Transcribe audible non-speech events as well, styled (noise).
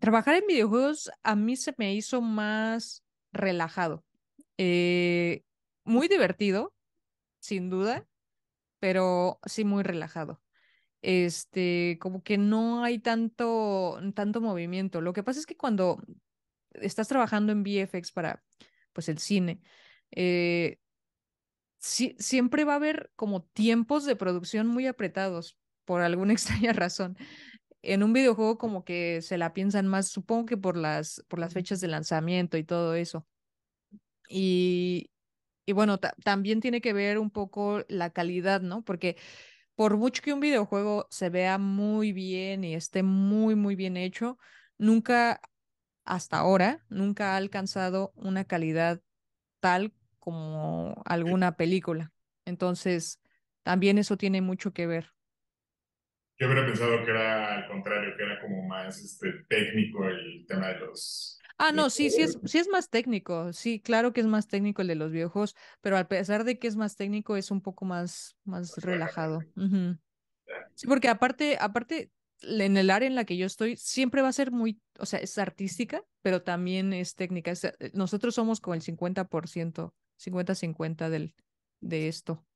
trabajar en videojuegos a mí se me hizo más relajado, eh, muy divertido, sin duda, pero sí muy relajado. Este, como que no hay tanto, tanto movimiento. Lo que pasa es que cuando estás trabajando en VFX para, pues, el cine, eh, siempre va a haber como tiempos de producción muy apretados por alguna (laughs) extraña razón en un videojuego como que se la piensan más, supongo que por las, por las fechas de lanzamiento y todo eso. Y, y bueno, también tiene que ver un poco la calidad, ¿no? Porque por mucho que un videojuego se vea muy bien y esté muy, muy bien hecho, nunca, hasta ahora, nunca ha alcanzado una calidad tal como alguna película. Entonces, también eso tiene mucho que ver. Yo hubiera pensado que era al contrario, que era como más este, técnico el tema de los... Ah, no, sí, sí es, sí es más técnico, sí, claro que es más técnico el de los viejos, pero a pesar de que es más técnico, es un poco más, más relajado. porque aparte, aparte, en el área en la que yo estoy, siempre va a ser muy, o sea, es artística, pero también es técnica. nosotros somos como el 50%, 50-50 de esto.